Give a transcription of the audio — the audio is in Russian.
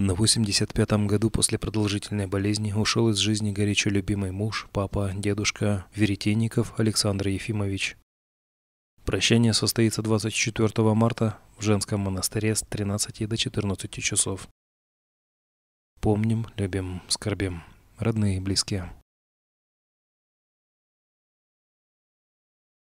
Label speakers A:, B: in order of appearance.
A: На
B: 85-м году после продолжительной болезни ушел из жизни горячо любимый муж, папа, дедушка Веретенников Александр Ефимович. Прощание состоится 24 марта в женском монастыре с 13 до 14 часов. Помним, любим, скорбим. Родные и близкие.